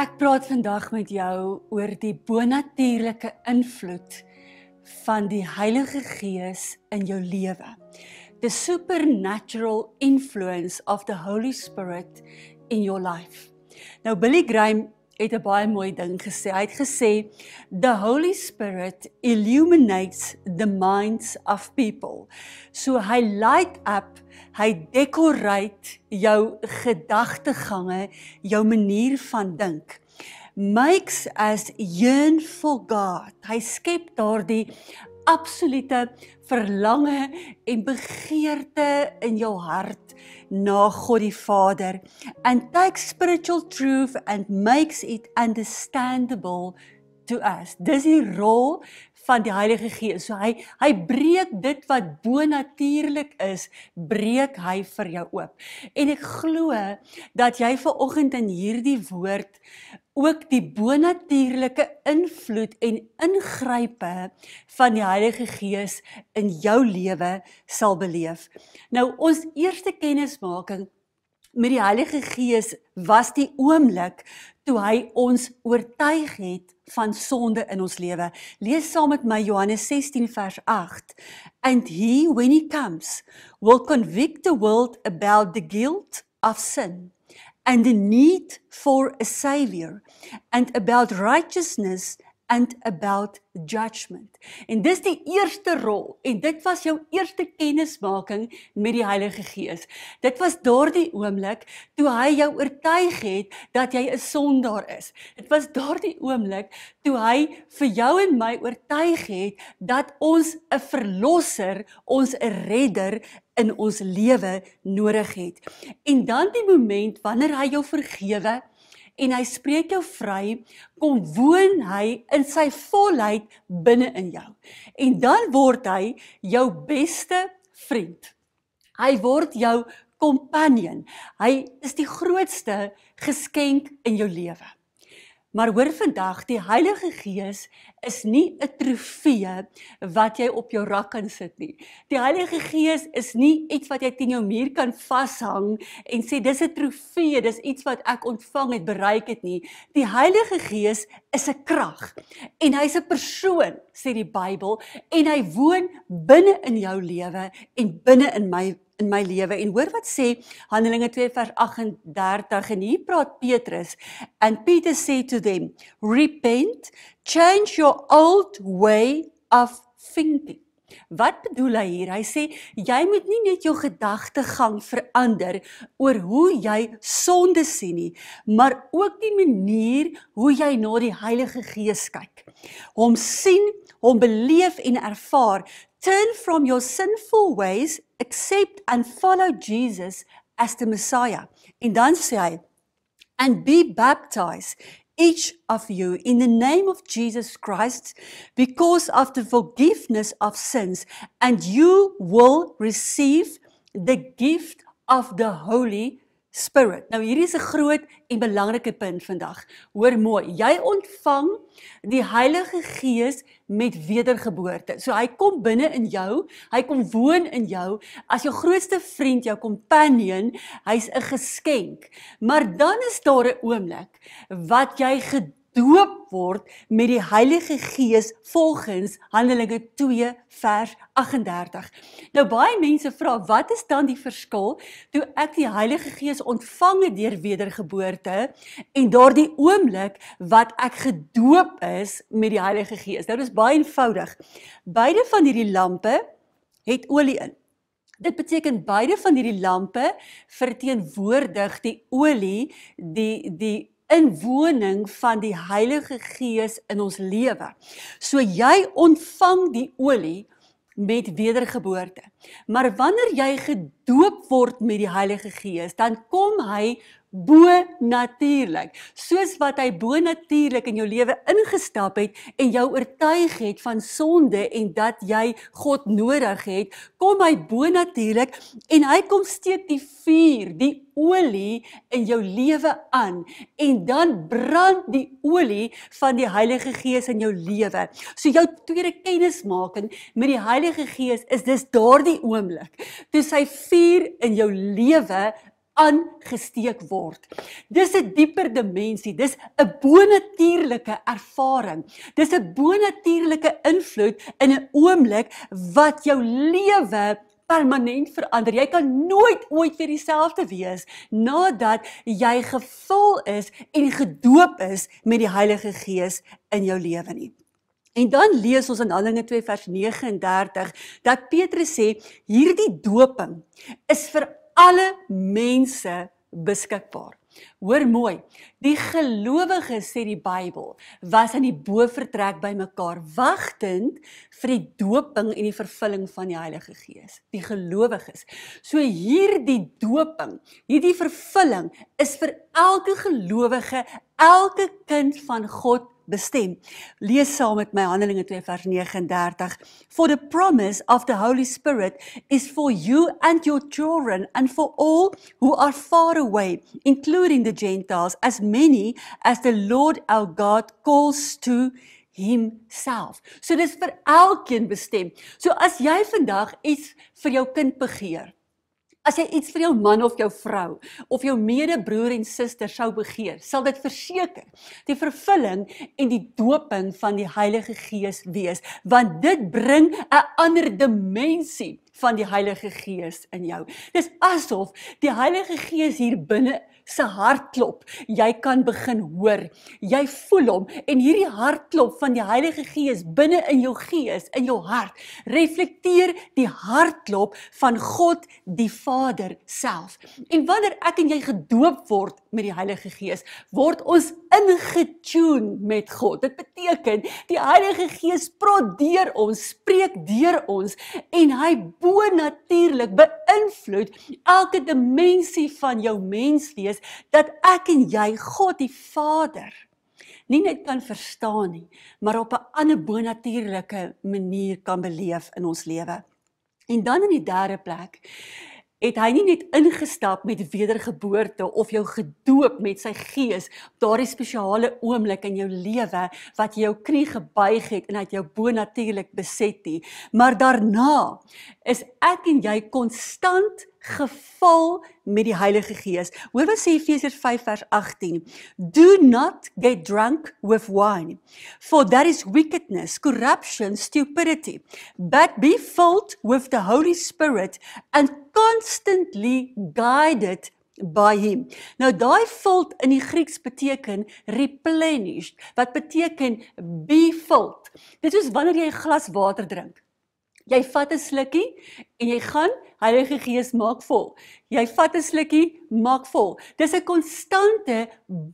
Ek praat vandag met jou oor die bonatuurlike invloed van die Heilige Gees in jou lewe. The supernatural influence of the Holy Spirit in your life. Nou Billy Graham het 'n baie mooi ding gesê. Hy het gesê the Holy Spirit illuminates the minds of people. So hy light up, hy decorate jou gedagtegange, jou manier van dink. Makes us yearn for God. Hy skep daardie absolute verlange en begeerte in jou hart na God die Vader and take spiritual truth and makes it understandable to us. Dis die rol van die Heilige Gees. So hy hy breek dit wat bonatuurlik is, breek hy vir jou oop. En ek glo dat jy ver oggend in hierdie woord ook die bonatuurlike invloed en ingrype van die Heilige Gees in jou lewe sal beleef. Nou ons eerste kennismaking met die Heilige Gees was die oomblik toe hy ons oortuig het van sonde in ons lewe. Lees saam met my Johannes 16 vers 8. And he when he comes will convict the world about the guilt of sin, and the need for a savior and about righteousness and about judgment. En dis die eerste rol en dit was jou eerste kennismaking met die Heilige Gees. Dit was daardie oomblik toe hy jou oortuig het dat jy 'n sondaar is. Dit was daardie oomblik toe hy vir jou en my oortuig het dat ons 'n verlosser, ons 'n redder in ons lewe nodig het. En dan die moment wanneer hy jou vergewe het en hy spreek jou vry, kom woon hy in sy volheid binne in jou. En dan word hy jou beste vriend. Hy word jou companion. Hy is die grootste geskenk in jou lewe. Maar hoor vandag, die Heilige Gees is nie 'n trofee wat jy op jou rak kan sit nie. Die Heilige Gees is nie iets wat jy teen jou muur kan vashang en sê dis 'n trofee, dis iets wat ek ontvang het, bereik het nie. Die Heilige Gees is 'n krag en hy's 'n persoon, sê die Bybel, en hy woon binne in jou lewe en binne in my in my lewe en hoor wat sê Handelinge 2 vers 38 en hier praat Petrus and Peter said to them repent change your old way of thinking Wat bedoel hy hier? Hy sê jy moet nie net jou gedagtegang verander oor hoe jy sonde sien nie, maar ook die manier hoe jy na die Heilige Gees kyk. Hom sien, hom beleef en ervaar Turn from your sinful ways, accept and follow Jesus as the Messiah. En dan sê hy, and be baptized each of you in the name of Jesus Christ because of the forgiveness of sins and you will receive the gift of the Holy spirit. Nou hierdie is 'n groot en belangrike punt vandag. Hoor mooi, jy ontvang die Heilige Gees met wedergeboorte. So hy kom binne in jou, hy kom woon in jou as jou grootste vriend, jou companion, hy's 'n geskenk. Maar dan is daar 'n oomblik wat jy gedoop word met die Heilige Gees volgens Handelinge 2 vers 38. Nou baie mense vra wat is dan die verskil toe ek die Heilige Gees ontvang het deur wedergeboorte en daardie oomblik wat ek gedoop is met die Heilige Gees. Nou dis baie eenvoudig. Beide van hierdie lampe het olie in. Dit beteken beide van hierdie lampe verteenwoordig die olie, die die inwoning van die Heilige Gees in ons lewe. So jy ontvang die olie met wedergeboorte. Maar wanneer jy gedoop word met die Heilige Gees, dan kom hy bo natuurlik soos wat hy bo natuurlik in jou lewe ingestap het en jou oortuig het van sonde en dat jy God nodig het kom hy bo natuurlik en hy kom steek die vuur die olie in jou lewe aan en dan brand die olie van die Heilige Gees in jou lewe so jou tweede kennismaking met die Heilige Gees is dis daardie oomblik toe sy vuur in jou lewe aangesteek word. Dis 'n dieper dimensie, dis 'n bonatuurlike ervaring. Dis 'n bonatuurlike invloed in 'n oomblik wat jou lewe permanent verander. Jy kan nooit ooit weer dieselfde wees nadat jy gevul is en gedoop is met die Heilige Gees in jou lewe nie. En dan lees ons in Handelinge 2 vers 39 dat Petrus sê hierdie doping is vir alle mense beskikbaar. Hoor mooi. Die gelowiges sê die Bybel was aan die bofortrek bymekaar wagtend vir die doping en die vervulling van die Heilige Gees. Die gelowiges. So hierdie doping, hierdie vervulling is vir elke gelowige elke kind van God bestem. Lees saam met my Handelinge 2:39. For the promise of the Holy Spirit is for you and your children and for all who are far away, including the Gentiles as many as the Lord our God calls to himself. So dis vir elkeen bestem. So as jy vandag iets vir jou kind begeer, As jy iets vir jou man of jou vrou of jou medebroer en suster sou begeer, sal dit verseker die vervulling en die doping van die Heilige Gees wees, want dit bring 'n ander dimensie van die Heilige Gees in jou. Dis asof die Heilige Gees hier binne se hartklop. Jy kan begin hoor. Jy voel hom en hierdie hartklop van die Heilige Gees binne in jou gees, in jou hart, reflekteer die hartklop van God die Vader self. En wanneer ek en jy gedoop word met die Heilige Gees, word ons ingetune met God. Dit beteken die Heilige Gees prodeer ons, spreek deur ons en hy bo natuurlik beïnvloed elke dimensie van jou menswees is dat ek en jy God die Vader nie net kan verstaan nie, maar op 'n ander bonatuurlike manier kan beleef in ons lewe. En dan in die derde plek het hy nie net ingestap met wedergeboorte of jou gedoop met sy gees, daardie spesiale oomblik in jou lewe wat jy jou knie gebuig het en dat jou bonatuurlik beset het, maar daarna is ek en jy konstant gevul met die Heilige Gees. Hoor wat sê Efesiërs 5 vers 18. Do not get drunk with wine, for that is wickedness, corruption, stupidity, but be filled with the Holy Spirit and constantly guided by him. Nou daai filled in die Grieks beteken replenished, wat beteken be filled. Dit is wanneer jy 'n glas water drink. Jy vat 'n slukkie en jy gaan Heilige Gees maak vol. Jy vat 'n slukkie, maak vol. Dis 'n konstante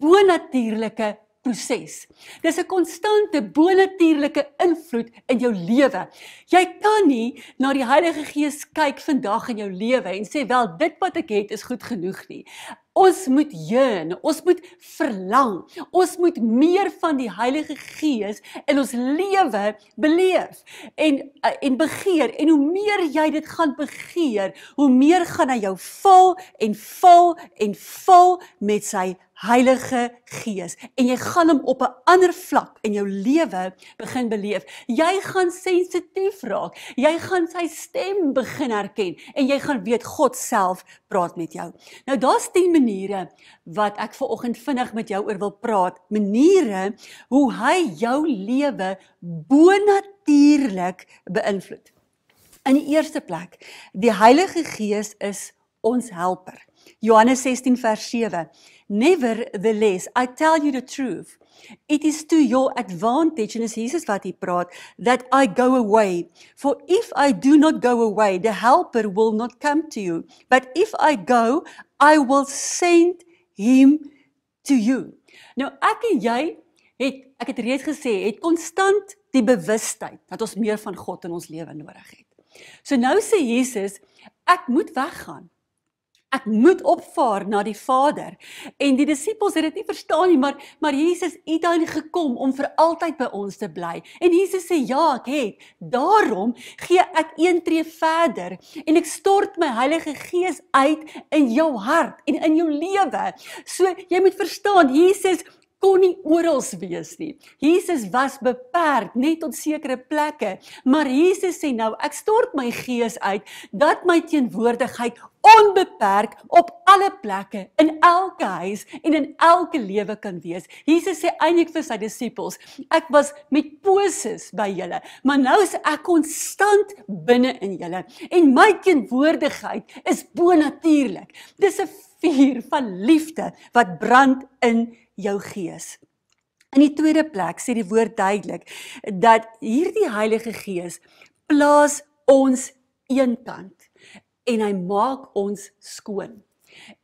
bonatuurlike proses. Dis 'n konstante bonatuurlike invloed in jou lewe. Jy kan nie na die Heilige Gees kyk vandag in jou lewe en sê wel dit wat ek het is goed genoeg nie. Ons moet heen, ons moet verlang, ons moet meer van die Heilige Gees in ons lewe beleef en eh, en begeer en hoe meer jy dit gaan begeer, hoe meer gaan hy jou vul en vul en vul met sy Heilige Gees en jy gaan hom op 'n ander vlak in jou lewe begin beleef. Jy gaan sensitief raak. Jy gaan sy stem begin herken en jy gaan weet God self praat met jou. Nou daar's 10 maniere wat ek ver oggend vinnig met jou oor wil praat, maniere hoe hy jou lewe bonatuurlik beïnvloed. In die eerste plek, die Heilige Gees is ons helper. Johannes 16 vers 7. Never the less I tell you the truth It is to your advantage, and it's Jesus what he praat, that I go away. For if I do not go away, the helper will not come to you. But if I go, I will send him to you. Nou ek en jy het ek het reeds gesê, het konstant die bewustheid dat ons meer van God in ons lewe nodig het. So nou sê Jesus, ek moet weggaan ek moet opvaar na die Vader. En die disippels het dit nie verstaan nie, maar maar Jesus het dan gekom om vir altyd by ons te bly. En Jesus sê ja, ek het. Daarom gee ek een tree verder en ek stort my Heilige Gees uit in jou hart en in jou lewe. So jy moet verstaan, Jesus kon nie oral wees nie. Jesus was beperk net tot sekere plekke, maar Jesus sê nou ek stort my gees uit dat my teenwoordigheid onbeperk op alle plekke in elke huis en in elke lewe kan wees. Jesus sê eintlik vir sy disippels, ek was met poses by julle, maar nou is ek konstant binne in julle en my teenwoordigheid is bonatuurlik. Dis 'n vuur van liefde wat brand in jou gees. In die tweede plek sê die woord duidelik dat hierdie Heilige Gees plaas ons eenkant en hy maak ons skoon.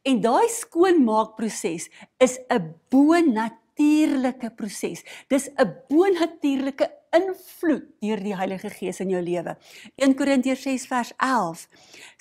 En daai skoonmaakproses is 'n bonatuurlike proses. Dis 'n bonatuurlike invloed deur die Heilige Gees in jou lewe. 1 Korintiërs 6 vers 11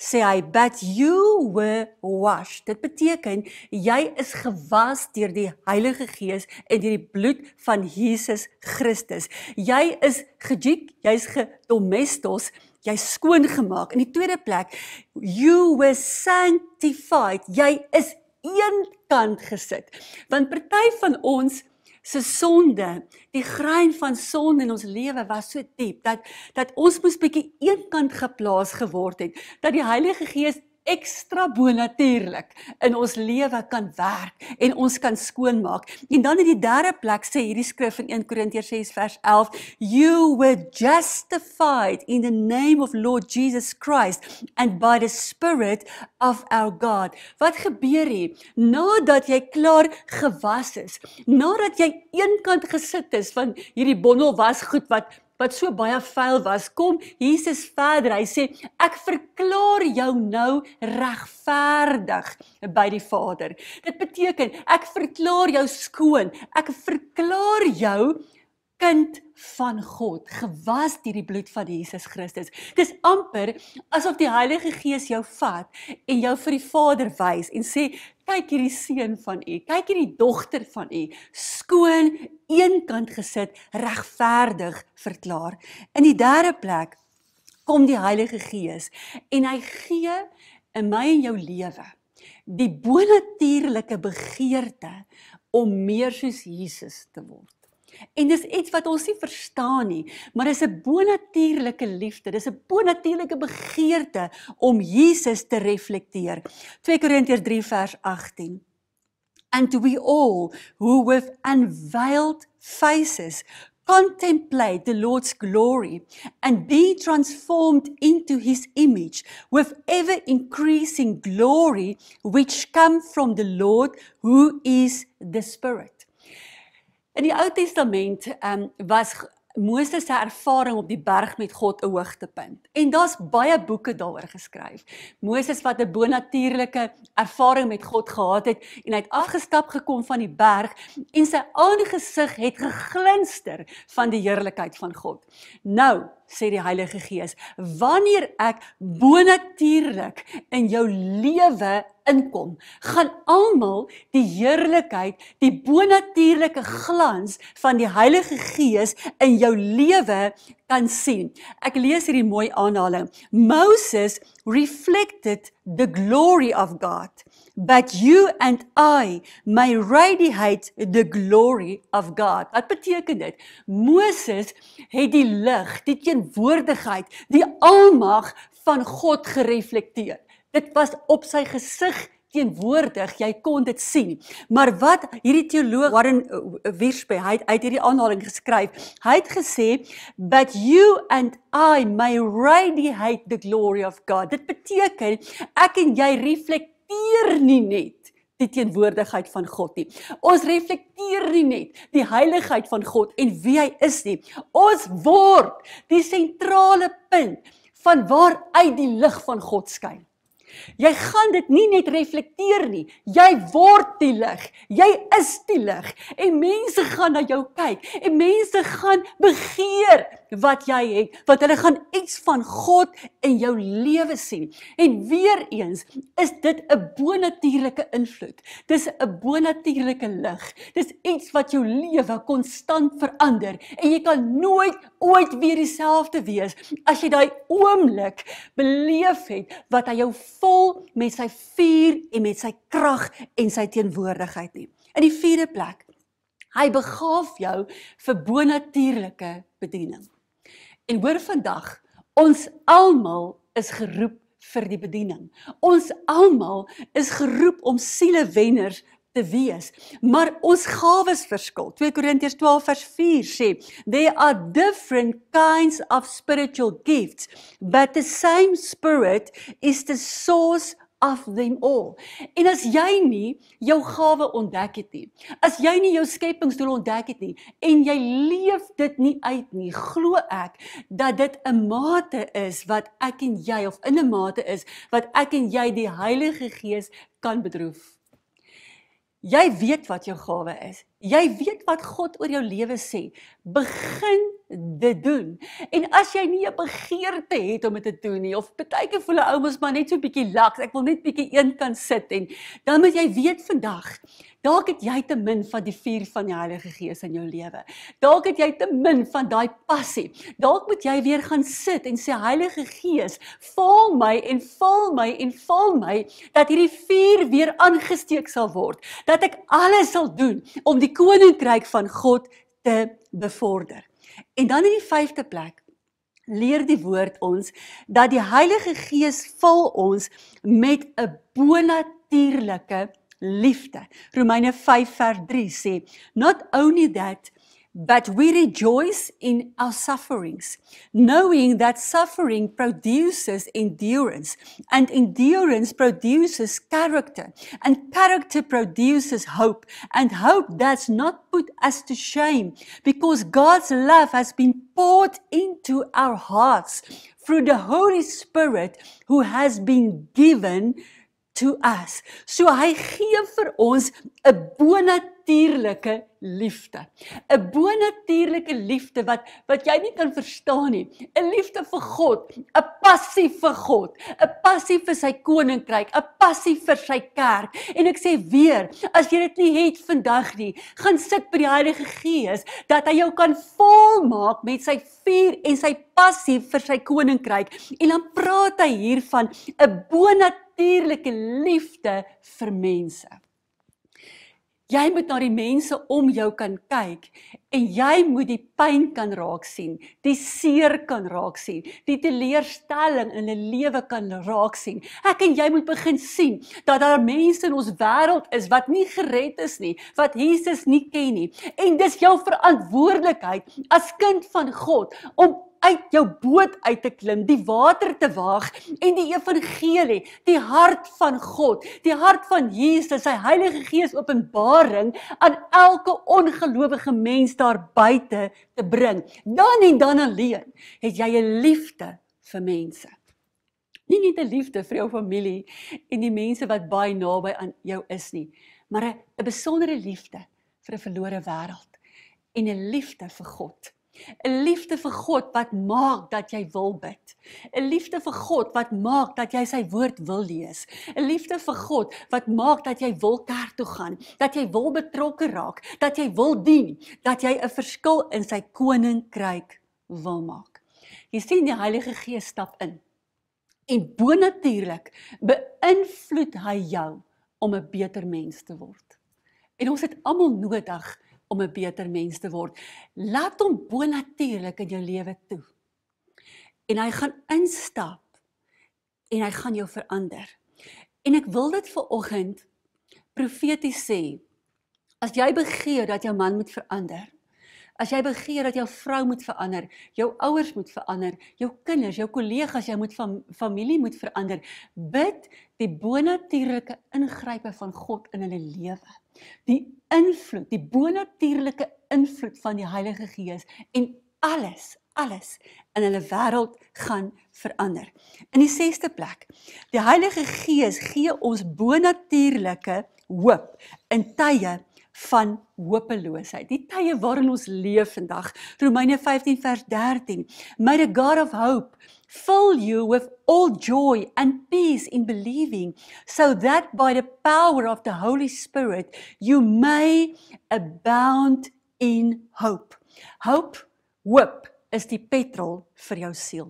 sê hy but you were washed. Dit beteken jy is gewas deur die Heilige Gees en deur die bloed van Jesus Christus. Jy is gejik, jy's gedomestos jy skoon gemaak. In die tweede plek, you were sanctified. Jy is eenkant gesit. Want party van ons se sonde, die grein van sonde in ons lewe was so diep dat dat ons mos bietjie eenkant geplaas geword het, dat die Heilige Gees ekstra bonatuurlik in ons lewe kan werk en ons kan skoonmaak. En dan in die derde plek sê hierdie skrif in 1 Korintiërs 6 vers 11, you were justified in the name of Lord Jesus Christ and by the spirit of our God. Wat gebeur hier nadat jy klaar gewas is? Nadat jy eenkant gesit is van hierdie bondel was goed wat wat so baie vuil was, kom Jesus verder. Hy sê, "Ek verklaar jou nou regverdig by die Vader." Dit beteken ek verklaar jou skoon. Ek verklaar jou kind van God, gewas deur die bloed van Jesus Christus. Dis amper asof die Heilige Gees jou vat en jou vir die Vader wys en sê, kyk hierdie seun van u, kyk hierdie dogter van u, skoon eenkant gesit, regverdig verklaar. In die derde plek kom die Heilige Gees en hy gee in my en jou lewe die bonatuurlike begeerte om meer soos Jesus te word. En dis iets wat ons nie verstaan nie, maar dis 'n bonatuurlike liefde, dis 'n bonatuurlike begeerte om Jesus te reflekteer. 2 Korintiërs 3 vers 18. And we all who with unveiled faces contemplate the Lord's glory and be transformed into his image with ever increasing glory which come from the Lord who is the Spirit. In die Ou Testament um, was Moses se ervaring op die berg met God 'n hoogtepunt. En daar's baie boeke daaroor geskryf. Moses wat 'n bonatuurlike ervaring met God gehad het en hy het afgestap gekom van die berg en sy aangesig het geglinster van die heerlikheid van God. Nou, sê die Heilige Gees, wanneer ek bonatuurlik in jou lewe inkom, gaan almal die heerlikheid, die bonatuurlike glans van die Heilige Gees in jou lewe kan sien. Ek lees hierdie mooi aanhaling. Moses reflected the glory of God but you and I may radiate the glory of God. Wat beteken dit? Moses het die lig, die teenwoordigheid, die almag van God gereflekteer. Dit was op sy gesig teenwoordig, jy kon dit sien. Maar wat hierdie teoloog Warren eh, eh, Wiersbe, hy het uit hierdie aanhaling geskryf. Hy het gesê, "But you and I may radiate the glory of God." Dit beteken ek en jy reflekteer reflekteer nie net die teenwoordigheid van God nie. Ons reflekteer nie net die heiligheid van God en wie hy is nie. Ons word die sentrale punt van waaruit die lig van God skyn. Jy gaan dit nie net reflekteer nie. Jy word die lig. Jy is die lig en mense gaan na jou kyk en mense gaan begeer wat jy het, want hulle gaan iets van God in jou lewe sien. En weer eens is dit 'n bonatuurlike invloed. Dis 'n bonatuurlike lig. Dis iets wat jou lewe konstant verander en jy kan nooit ooit weer dieselfde wees as jy daai oomblik beleef het wat hy jou vol met sy vuur en met sy krag en sy teenwoordigheid nie. In die vierde plek, hy begaaf jou vir bonatuurlike bediening. En hoor vandag, ons almal is geroep vir die bediening. Ons almal is geroep om siele wenners te wees. Maar ons gawes verskil. 2 Korintiërs 12 vers 4 sê, there are different kinds of spiritual gifts, but the same spirit is the source of them all. En as jy nie jou gawe ontdek het nie, as jy nie jou skepingsdoel ontdek het nie en jy leef dit nie uit nie, glo ek dat dit 'n mate is wat ek en jy of in 'n mate is wat ek en jy die Heilige Gees kan bedroef. Jy weet wat jou gawe is. Jy weet wat God oor jou lewe sê. Begin dit doen. En as jy nie 'n begeerte het om dit te doen nie of baie keer voel 'n ou mens maar net so bietjie laks, ek wil net bietjie een kan sit en dan moet jy weet vandag, dalk het jy te min van die vuur van die Heilige Gees in jou lewe. Dalk het jy te min van daai passie. Dalk moet jy weer gaan sit en sê Heilige Gees, vul my en vul my en vul my dat hierdie vuur weer aangesteek sal word, dat ek alles sal doen om die die koninkryk van God te bevorder. En dan in die 5de plek leer die woord ons dat die Heilige Gees vul ons met 'n bonatuurlike liefde. Romeine 5 vers 3 sê, not only that but we rejoice in our sufferings, knowing that suffering produces endurance, and endurance produces character, and character produces hope, and hope does not put us to shame, because God's love has been poured into our hearts through the Holy Spirit who has been given to us. So hy gee vir ons 'n bonatuurlike natuurlike liefde. 'n Bonatuurlike liefde wat wat jy nie kan verstaan nie. 'n Liefde vir God, 'n passie vir God, 'n passie vir sy koninkryk, 'n passie vir sy kerk. En ek sê weer, as jy dit nie het vandag nie, gaan sit by die Heilige Gees dat hy jou kan volmaak met sy vuur en sy passie vir sy koninkryk. En dan praat hy hiervan 'n bonatuurlike liefde vir mense. Jy moet na die mense om jou kan kyk en jy moet die pyn kan raak sien, die seer kan raak sien, die teleurstelling in 'n lewe kan raak sien. Ek en jy moet begin sien dat daar mense in ons wêreld is wat nie gered is nie, wat Jesus nie ken nie. En dis jou verantwoordelikheid as kind van God om uit jou boot uit te klim, die water te waag en die evangelie, die hart van God, die hart van Jesus, sy Heilige Gees openbaring aan elke ongelowige mens daar buite te bring. Dan en dan alleen het jy 'n liefde vir mense. Nie net 'n liefde vir jou familie en die mense wat baie naby aan jou is nie, maar 'n besondere liefde vir 'n verlore wêreld en 'n liefde vir God. 'n liefde vir God wat maak dat jy wil bid. 'n liefde vir God wat maak dat jy sy woord wil lees. 'n liefde vir God wat maak dat jy wil kerk toe gaan, dat jy wil betrokke raak, dat jy wil dien, dat jy 'n verskil in sy koninkryk wil maak. Jy sien die Heilige Gees stap in. En bonatuurlik beïnvloed hy jou om 'n beter mens te word. En ons het almal nodig om 'n beter mens te word. Laat hom bonatuurlik in jou lewe toe. En hy gaan instap en hy gaan jou verander. En ek wil dit vir oggend profeties sê. As jy begeer dat jou man moet verander, As jy begeer dat jou vrou moet verander, jou ouers moet verander, jou kinders, jou kollegas, jy moet van familie moet verander, bid die bonatuurlike ingrype van God in hulle lewe. Die invloed, die bonatuurlike invloed van die Heilige Gees en alles, alles in hulle wêreld gaan verander. In die 6ste plek. Die Heilige Gees gee ons bonatuurlike hoop in tye van hopeloosheid. Die tye waarin ons leef vandag. Romeine 15 vers 13. May the God of hope fill you with all joy and peace in believing so that by the power of the Holy Spirit you may abound in hope. Hope, hoop is die petrol vir jou siel.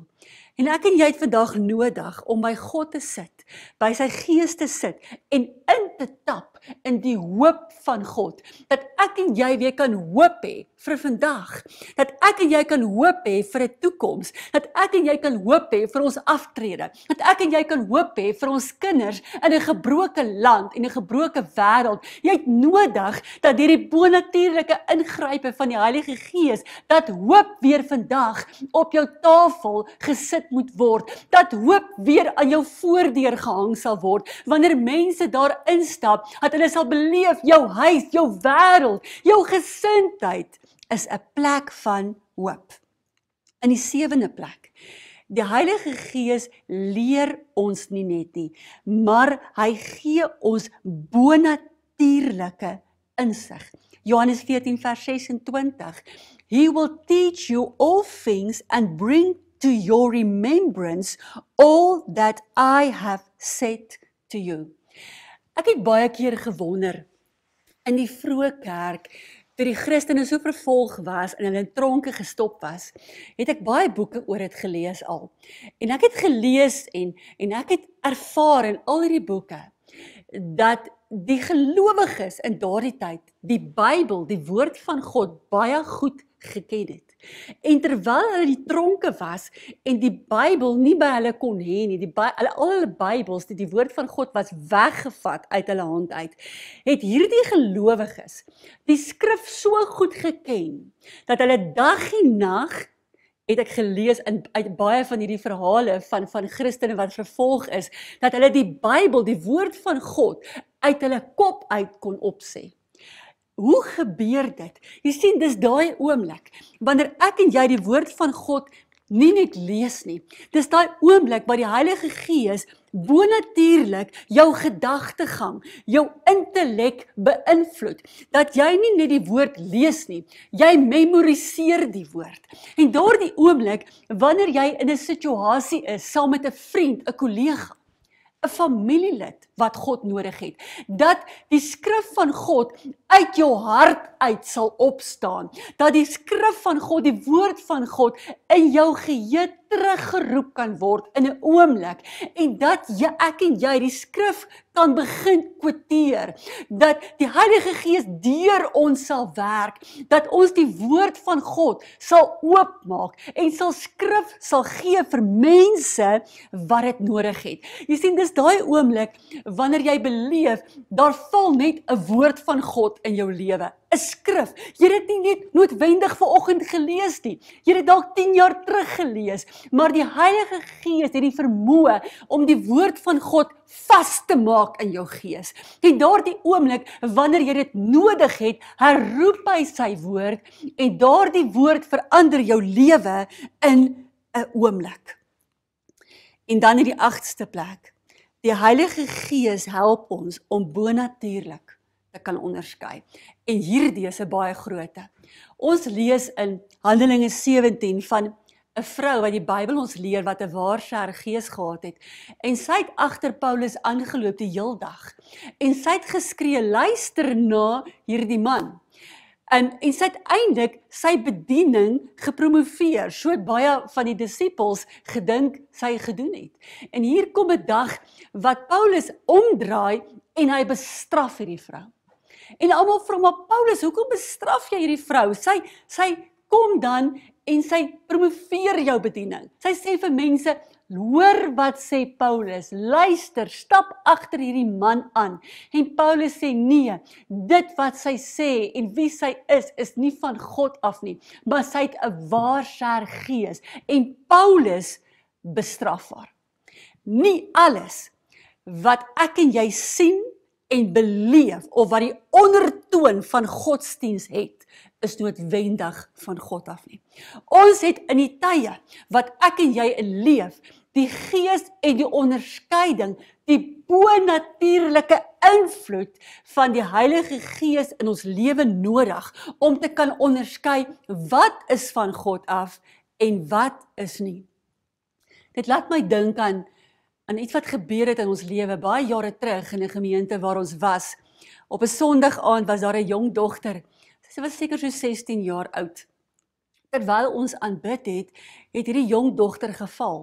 En ek en jy het vandag nodig om by God te sit, by sy gees te sit en in te tap in die hoop van God dat ek en jy weer kan hoop hê vir vandag dat ek en jy kan hoop hê vir 'n toekoms dat ek en jy kan hoop hê vir ons aftrede dat ek en jy kan hoop hê vir ons kinders in 'n gebroke land en 'n gebroke wêreld jy het nodig dat hierdie bonatuurlike ingrype van die Heilige Gees dat hoop weer vandag op jou tafel gesit moet word dat hoop weer aan jou voordeur gehang sal word wanneer mense daar instap dat hulle sal beleef jou huis, jou wêreld, jou gesindheid is 'n plek van hoop. In die sewende plek. Die Heilige Gees leer ons nie net nie, maar hy gee ons bonatuurlike insig. Johannes 14 vers 26. He will teach you all things and bring to your remembrance all that I have said to you. Ek het baie keer gewonder in die vroeë kerk toe die Christene so vervolg was en hulle in tronke gestop was, het ek baie boeke oor dit gelees al. En ek het gelees en en ek het ervaar in al hierdie boeke dat die gelowiges in daardie tyd die Bybel, die woord van God baie goed geken het. En terwyl hulle die tronke was en die Bybel nie by hulle kon hê nie, die hulle al hulle Bybels, dit die woord van God was weggevat uit hulle hand uit, het hierdie gelowiges die skrif so goed geken dat hulle dag en nag het ek gelees in uit baie van hierdie verhale van van Christene wat vervolg is dat hulle die Bybel, die woord van God uit hulle kop uit kon opsê. Hoe gebeur dit? Jy sien, dis daai oomblik wanneer ek en jy die woord van God nie net lees nie. Dis daai oomblik waar die Heilige Gees bonatuurlik jou gedagtegang, jou intellek beïnvloed. Dat jy nie net die woord lees nie, jy memoriseer die woord. En daardie oomblik wanneer jy in 'n situasie is saam met 'n vriend, 'n kollega, 'n familielid wat God nodig het. Dat die skrif van God uit jou hart uit sal opstaan. Dat die skrif van God, die woord van God in jou geheue teruggeroep kan word in 'n oomblik en dat jy ek en jy die skrif kan begin kwoteer dat die Heilige Gees deur ons sal werk dat ons die woord van God sal oopmaak en sal skrif sal gee vir mense wat dit nodig het. Jy sien dis daai oomblik wanneer jy beleef daar val net 'n woord van God in jou lewe. 'n skrif. Jy het dit nie noodwendig ver oggend gelees nie. Jy het dalk 10 jaar terug gelees, maar die Heilige Gees het die vermoë om die woord van God vas te maak in jou gees. En daardie oomblik wanneer jy dit nodig het, herroep hy sy woord en daardie woord verander jou lewe in 'n oomblik. En dan in die 8ste plek. Die Heilige Gees help ons om bonatuurlik te kan onderskei. En hierdie is 'n baie groot. Ons lees in Handelinge 17 van 'n vrou wat die Bybel ons leer wat 'n waarsêre gees gehad het en sy het agter Paulus aangeloop die heel dag en sy het geskree luister na hierdie man. En en sy het eintlik sy bediening gepromoveer. So baie van die disippels gedink sy gedoen het. En hier kom 'n dag wat Paulus omdraai en hy bestraf hierdie vrou. En almal vra maar Paulus, hoekom bestraf jy hierdie vrou? Sy sy kom dan en sy promoveer jou bediening. Sy sê vir mense, hoor wat sê Paulus, luister, stap agter hierdie man aan. En Paulus sê nee, dit wat sy sê en wie sy is is nie van God af nie, maar sy het 'n waarsker gees en Paulus bestraf haar. Nie alles wat ek en jy sien en beleef of wat die ondertoon van godsdiens het is noodwendig van God af nie. Ons het in die tye wat ek en jy leef, die gees en die onderskeiding, die bo-natuurlike invloed van die Heilige Gees in ons lewe nodig om te kan onderskei wat is van God af en wat is nie. Dit laat my dink aan aan iets wat gebeur het in ons lewe baie jare terug in 'n gemeente waar ons was. Op 'n Sondag aand was daar 'n jong dogter. Sy was seker so 16 jaar oud. Terwyl ons aanbid het, het hierdie jong dogter geval.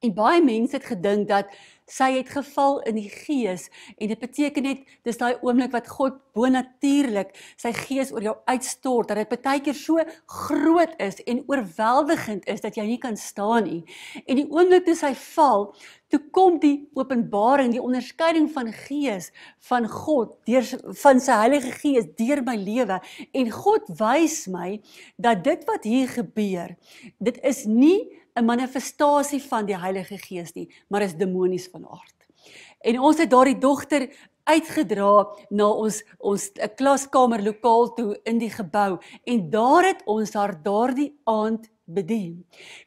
En baie mense het gedink dat sy het geval in die gees en dit beteken net dis daai oomblik wat God bonatuurlik sy gees oor jou uitstort dat dit baie keer so groot is en oorweldigend is dat jy nie kan staan nie en die oomblik toe sy val toe kom die openbaring die onderskeiding van gees van God deur van sy Heilige Gees deur my lewe en God wys my dat dit wat hier gebeur dit is nie 'n manifestasie van die Heilige Gees nie, maar is demonies van aard. En ons het daardie dogter uitgedra na ons ons 'n klaskamer lokaal toe in die gebou en daar het ons haar daardie aand bedien.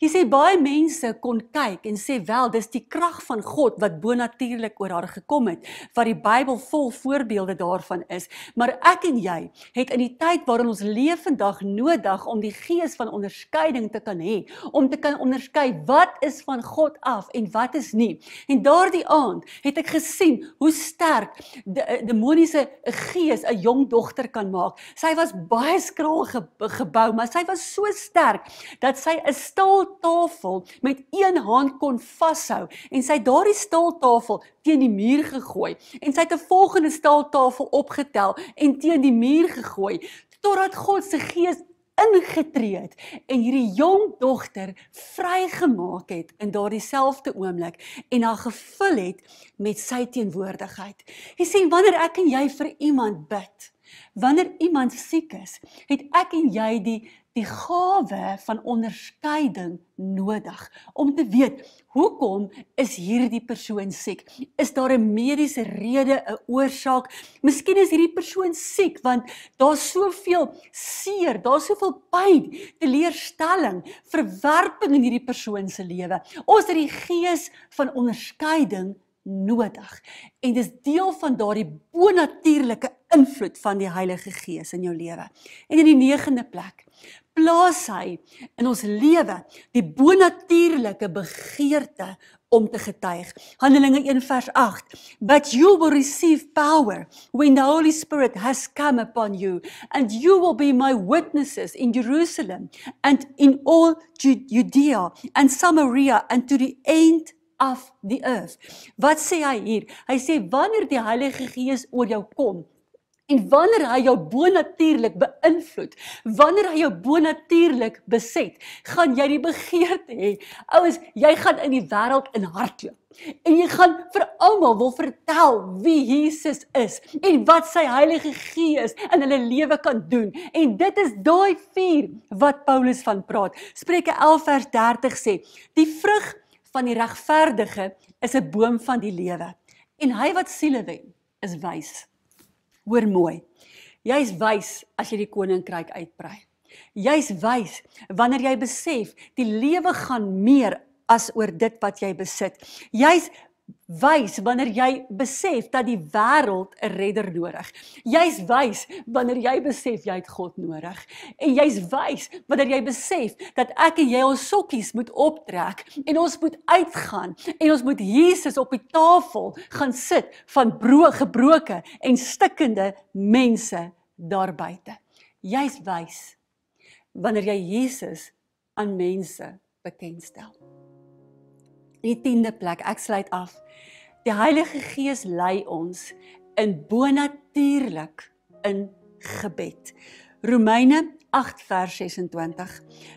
Jy sê baie mense kon kyk en sê wel dis die krag van God wat bonatuurlik oor haar gekom het, wat die Bybel vol voorbeelde daarvan is. Maar ek en jy het in die tyd waarin ons leef vandag nodig om die gees van onderskeiding te kan hê, om te kan onderskei wat is van God af en wat is nie. En daardie aand het ek gesien hoe sterk die eh, demoniese gees 'n jong dogter kan maak. Sy was baie skraal ge, gebou, maar sy was so sterk dat dat sy 'n stil tafel met een hand kon vashou en sy het daardie stil tafel teen die muur gegooi en sy het 'n volgende stil tafel opgetel en teen die muur gegooi totdat God se gees ingetree het en hierdie jong dogter vrygemaak het in daardie selfde oomblik en haar gevul het met sy teenwoordigheid. Jy sien wanneer ek en jy vir iemand bid, Wanneer iemand siek is, het ek en jy die die gawe van onderskeiding nodig om te weet hoekom is hierdie persoon siek? Is daar 'n mediese rede, 'n oorsaak? Miskien is hierdie persoon siek want daar's soveel seer, daar's soveel pyn, teleurstelling, verwerping in hierdie persoon se lewe. Ons het die gees van onderskeiding nodig. En dis deel van daardie bonatuurlike invloed van die Heilige Gees in jou lewe. En in die 9de plek plaas hy in ons lewe die bonatuurlike begeerte om te getuig. Handelinge 1:8 But you will receive power when the Holy Spirit has come upon you and you will be my witnesses in Jerusalem and in all Judea and Samaria and to the end of the earth. Wat sê hy hier? Hy sê wanneer die Heilige Gees oor jou kom, En wanneer hy jou bonatuurlik beïnvloed, wanneer hy jou bonatuurlik beset, gaan jy die begeerte hê. Ouers, jy gaan in die wêreld in hartloop. En jy gaan vir almal wil vertel wie Jesus is en wat sy Heilige Gees in hulle lewe kan doen. En dit is daai vuur wat Paulus van praat. Spreuke 11 vers 30 sê: "Die vrug van die regverdige is 'n boom van die lewe, en hy wat siele wen, is wys." Hoor mooi. Jy's wys as jy die koninkryk uitbrei. Jy's wys wanneer jy besef die lewe gaan meer as oor dit wat jy besit. Jy's wys wanneer jy besef dat die wêreld 'n redder nodig. Jy's wys wanneer jy besef jy het God nodig en jy's wys wanneer jy besef dat ek en jy ons sokkies moet optrek en ons moet uitgaan en ons moet Jesus op die tafel gaan sit van broe gebroke en stikkende mense daar buite. Jy's wys wanneer jy Jesus aan mense bekendstel. Die tiende plek, ek sluit af. Die Heilige Gees lei ons in bonatuurlik in gebed. Romeine 8 vers 26.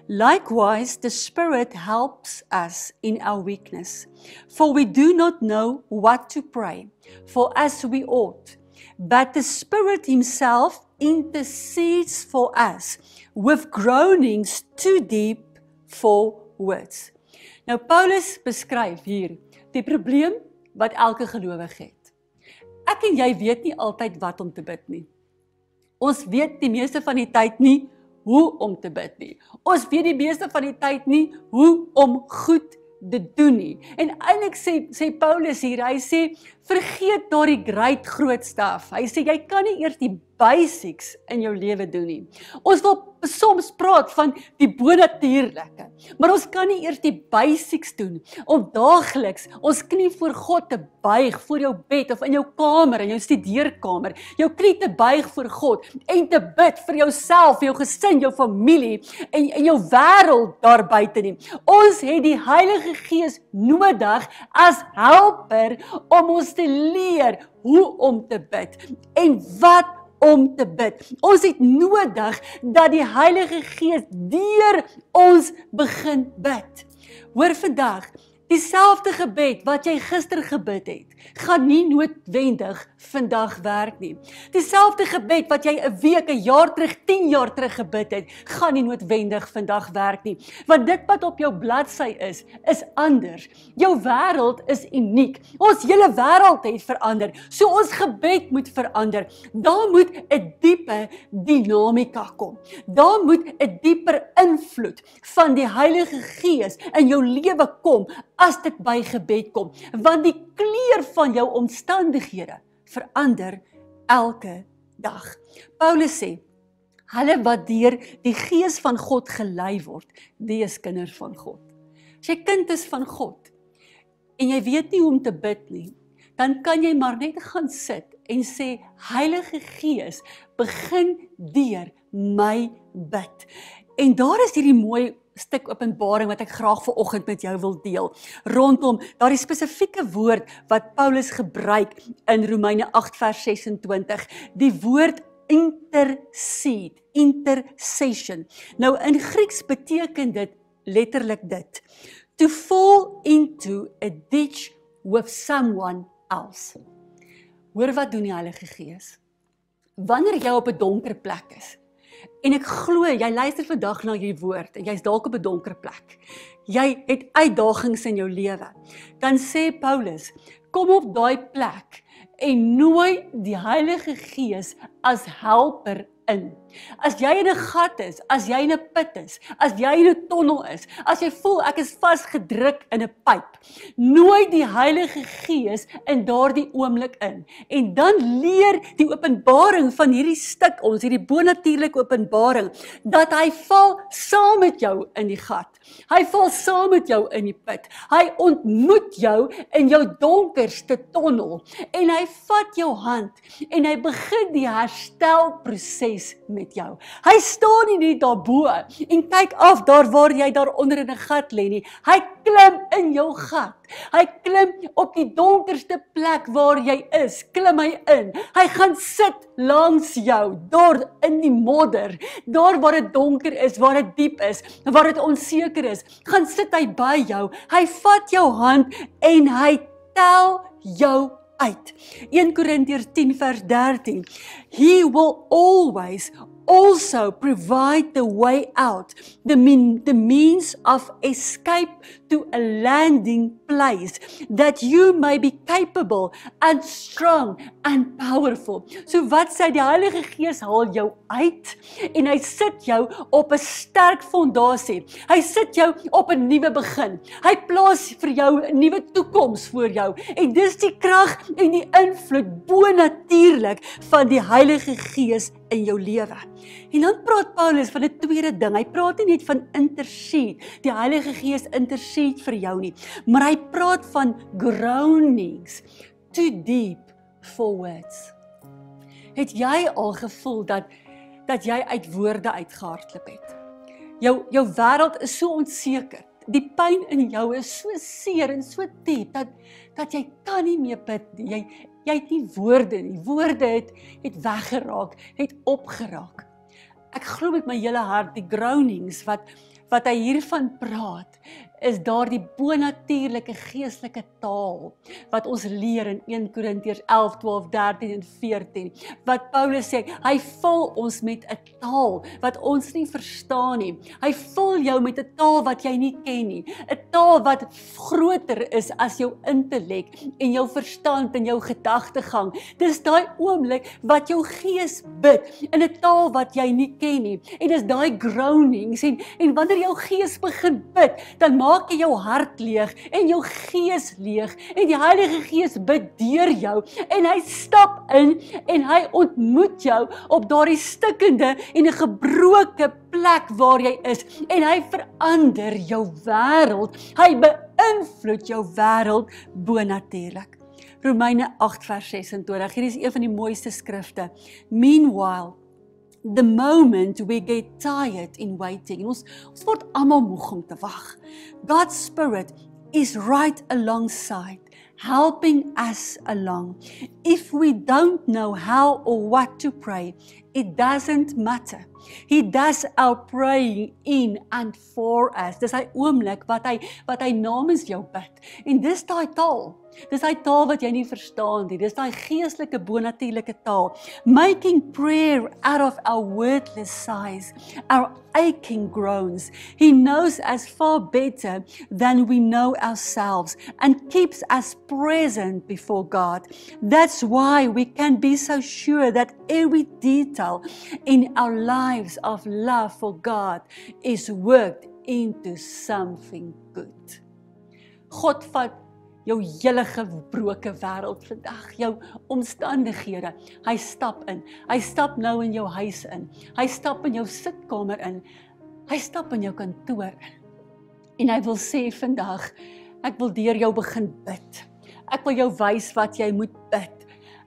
Likewise the Spirit helps us in our weakness, for we do not know what to pray for as we ought, but the Spirit himself intercedes for us with groanings too deep for words. Nou Paulus beskryf hier die probleem wat elke gelowige het. Ek en jy weet nie altyd wat om te bid nie. Ons weet die meeste van die tyd nie hoe om te bid nie. Ons weet die meeste van die tyd nie hoe om goed te doen nie. En eintlik sê sê Paulus hier, hy sê Vergeet daardie great groot stuff. Hy sê jy kan nie eers die basics in jou lewe doen nie. Ons wil soms praat van die bonatuurlike, maar ons kan nie eers die basics doen om daagliks ons knie voor God te buig voor jou bed of in jou kamer, in jou studeerkamer, jou knie te buig voor God en te bid vir jouself, jou gesin, jou familie en en jou wêreld daar buite nie. Ons het die Heilige Gees nodig as helper om ons te leer hoe om te bid en wat om te bid. Ons het nodig dat die Heilige Gees deur ons begin bid. Hoor vandag, dieselfde gebed wat jy gister gebid het, gaan nie noodwendig vandag werk nie. Dieselfde gebed wat jy 'n week, 'n jaar terug, 10 jaar terug gebid het, gaan nie noodwendig vandag werk nie, want dit wat op jou bladsy is, is anders. Jou wêreld is uniek. Ons hele wêreld het verander. So ons gebed moet verander. Daar moet 'n diepe dinamika kom. Daar moet 'n dieper invloed van die Heilige Gees in jou lewe kom as dit by gebed kom, want die kleur van jou omstandighede verander elke dag. Paulus sê: "Hulle wat deur die Gees van God gelei word, wees kinders van God." As jy kind is van God en jy weet nie hoe om te bid nie, dan kan jy maar net gaan sit en sê Heilige Gees begin deur my bid. En daar is hierdie mooi stuk Openbaring wat ek graag ver oggend met jou wil deel. Rondom daardie spesifieke woord wat Paulus gebruik in Romeine 8 vers 26, die woord intercede, intercession. Nou in Grieks beteken dit letterlik dit: to fall into a ditch with someone else. Hoor wat doen die Heilige Gees? Wanneer jy op 'n donker plek is, En ek glo jy luister vandag na hierdie woord en jy's dalk op 'n donker plek. Jy het uitdagings in jou lewe. Dan sê Paulus, kom op daai plek en nooi die Heilige Gees as helper in. As jy in 'n gat is, as jy in 'n put is, as jy in 'n tonnel is, as jy voel ek is vasgedruk in 'n pyp, nooi die Heilige Gees in daardie oomblik in. En dan leer die openbaring van hierdie stuk ons hierdie bonatuurlike openbaring dat hy val saam met jou in die gat. Hy val saam met jou in die put. Hy ontmoet jou in jou donkerste tonnel en hy vat jou hand en hy begin die herstelproses met jou. Hy staan nie net daarbo en kyk af daar waar jy daaronder in 'n gat lê nie. Hy klim in jou gat. Hy klim op die donkerste plek waar jy is. Klim hy in. Hy gaan sit langs jou, daar in die modder, daar waar dit donker is, waar dit diep is, waar dit onseker is. Gaan sit hy by jou. Hy vat jou hand en hy tel jou uit. 1 Korintiërs 10 vers 13. He will always also provide the way out, the, mean, the means of escape to a landing place, that you may be capable and strong and powerful. So wat sê die Heilige Gees haal jou uit en hy sit jou op 'n sterk fondasie. Hy sit jou op 'n nuwe begin. Hy plaas vir jou 'n nuwe toekoms voor jou en dis die krag en die invloed bo natuurlik van die Heilige Gees in jou lewe. En dan praat Paulus van 'n tweede ding. Hy praat nie net van intercede, die Heilige Gees intercede vir jou nie, maar hy praat van groanings too deep forwards. Het jy al gevoel dat dat jy uit woorde uitgehardloop het? Jou jou wêreld is so onseker. Die pyn in jou is so seer en so diep dat dat jy kan nie meer bid nie. Jy jy het nie woorde nie. Woorde het het weggeraak, het opgeraak. Ek glo met my hele hart die groanings wat wat hy hiervan praat is daardie bonatuurlike geestelike taal wat ons leer in 1 Korintiërs 11, 12, 13 en 14. Wat Paulus sê, hy vul ons met 'n taal wat ons nie verstaan nie. Hy vul jou met 'n taal wat jy nie ken nie, 'n taal wat groter is as jou intellek en jou verstand en jou gedagtegang. Dis daai oomblik wat jou gees bid in 'n taal wat jy nie ken nie. En dis daai groanings en en wanneer jou gees begin bid, dan maak jy jou hart leeg en jou gees leeg en die Heilige Gees bid deur jou en hy stap in en hy ontmoet jou op daardie stikkende en 'n gebroke plek waar jy is en hy verander jou wêreld. Hy beïnvloed jou wêreld bonatuurlik. Romeine 8 vers 26. Hierdie is een van die mooiste skrifte. Meanwhile the moment we get tired in waiting. Ons ons word almal moeg om te wag. God's spirit is right alongside helping us along. if we don't know how or what to pray, it doesn't matter. He does our praying in and for us. Dis hy oomblik wat hy wat hy namens jou bid. En dis daai taal. Dis daai taal wat jy nie verstaan nie. Dis daai geestelike bonatuurlike taal. Making prayer out of our wordless sighs, our aching groans. He knows us far better than we know ourselves and keeps us present before God. That's That's why we can be so sure that every detail in our lives of love for God is worked into something good. God vat jou hele gebroke wêreld vandag, jou omstandighede. Hy stap in. Hy stap nou in jou huis in. Hy stap in jou sitkamer in. Hy stap in jou kantoor in. En hy wil sê vandag, ek wil deur jou begin bid. Ek wil jou wys wat jy moet bid.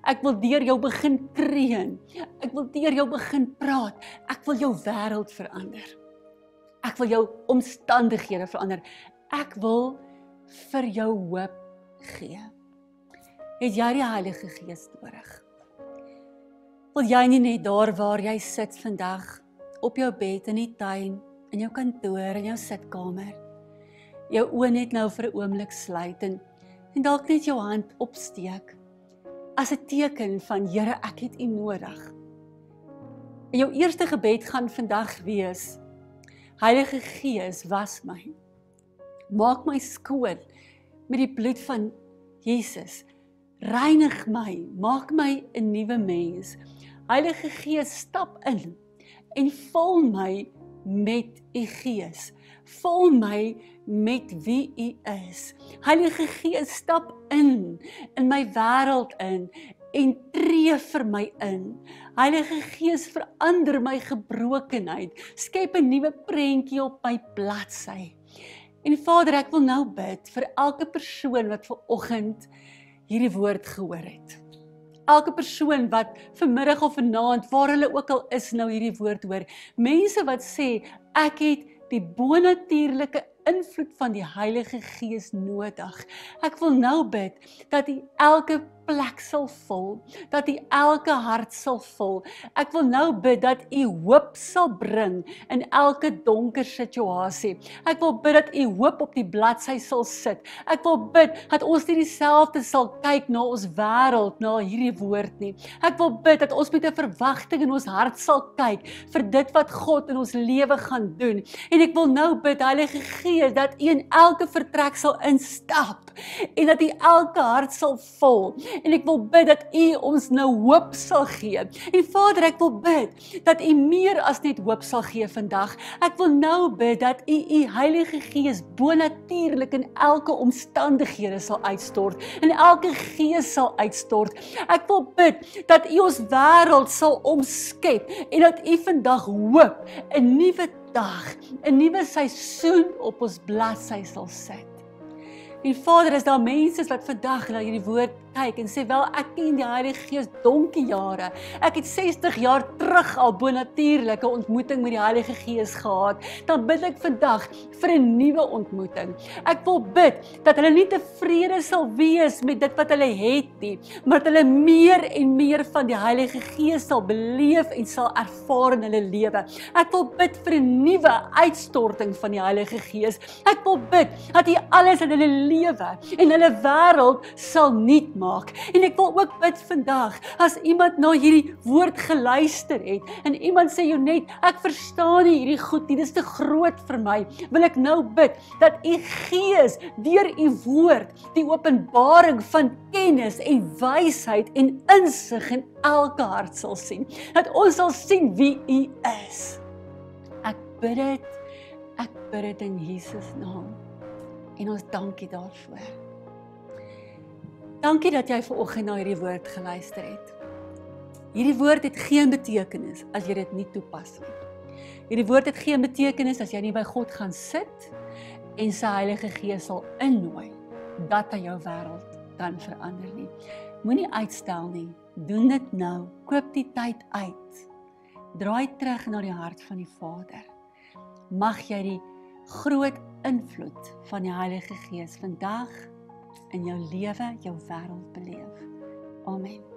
Ek wil deur jou begin treen. Ek wil deur jou begin praat. Ek wil jou wêreld verander. Ek wil jou omstandighede verander. Ek wil vir jou hoop gee. Het jy die Heilige Gees nodig? Wil jy nie net daar waar jy sit vandag op jou bed in die tuin, in jou kantoor, in jou sitkamer, jou oë net nou vir 'n oomblik sluit en, en dalk net jou hand opsteek as 'n teken van Here, ek het U nodig. En jou eerste gebed gaan vandag wees: Heilige Gees, was my. Maak my skoon met die bloed van Jesus. Reinig my, maak my 'n nuwe mens. Heilige Gees, stap in en vul my met U Gees. Vul my met wie U is. Heilige Gees, stap in in my wêreld in en tree vir my in. Heilige Gees, verander my gebrokenheid. Skep 'n nuwe prentjie op my bladsy. En Vader, ek wil nou bid vir elke persoon wat ver oggend hierdie woord gehoor het. Elke persoon wat vanmiddag of vanaand waar hulle ook al is nou hierdie woord hoor. Mense wat sê ek het die bonatuurlike invloed van die Heilige Gees nodig. Ek wil nou bid dat U elke plek sal vul, dat U elke hart sal vul. Ek wil nou bid dat U hoop sal bring in elke donker situasie. Ek wil bid dat U hoop op die bladsy sal sit. Ek wil bid dat ons nie dieselfde sal kyk na ons wêreld, na hierdie woord nie. Ek wil bid dat ons met 'n verwagting in ons hart sal kyk vir dit wat God in ons lewe gaan doen. En ek wil nou bid, Heilige Gees, dat U in elke vertrek sal instap en dat U elke hart sal vol en ek wil bid dat U ons nou hoop sal gee. En Vader, ek wil bid dat U meer as net hoop sal gee vandag. Ek wil nou bid dat U U Heilige Gees bonatuurlik in elke omstandighede sal uitstort en elke gees sal uitstort. Ek wil bid dat U ons wêreld sal omskep en dat U vandag hoop 'n nuwe dag, 'n nuwe seisoen op ons bladsy sal sit. En Vader, as daar mense is wat vandag na hierdie woord kyk en sê wel ek ken die Heilige Gees donkie jare. Ek het 60 jaar terug al bonatuurlike ontmoeting met die Heilige Gees gehad. Dan bid ek vandag vir 'n nuwe ontmoeting. Ek wil bid dat hulle nie tevrede sal wees met dit wat hulle het nie, maar dat hulle meer en meer van die Heilige Gees sal beleef en sal ervaar in hulle lewe. Ek wil bid vir 'n nuwe uitstorting van die Heilige Gees. Ek wil bid dat hy alles in hulle lewe en hulle wêreld sal nie maar maak. En ek wil ook bid vandag as iemand na hierdie woord geluister het en iemand sê jou net ek verstaan nie hierdie goed nie, dit is te groot vir my. Wil ek nou bid dat u Gees deur u woord die openbaring van kennis en wysheid en insig in elke hart sal sien. Dat ons sal sien wie u is. Ek bid dit ek bid dit in Jesus naam. En ons dankie daarvoor. Dankie dat jy vanoggend na hierdie woord geluister het. Hierdie woord het geen betekenis as jy dit nie toepas nie. Hierdie woord het geen betekenis as jy nie by God gaan sit en sy Heilige Gees sal innooi dat hy jou wêreld kan verander nie. Moenie uitstel nie. Doen dit nou. Koop die tyd uit. Draai terug na die hart van die Vader. Mag jy die groot invloed van die Heilige Gees vandag in jou lewe, jou wêreld beleef. Amen.